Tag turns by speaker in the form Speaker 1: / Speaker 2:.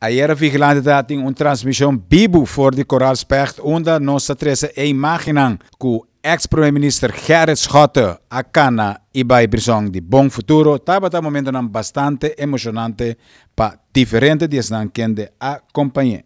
Speaker 1: Ayer vigilante tem uma transmissão vivo fora de Specht, onde nossa trece é imagem que ex-primeiro-ministro Gerrit Schotte acana e vai brisong de bom futuro, estava um momento bastante emocionante para diferentes dias que a companhia.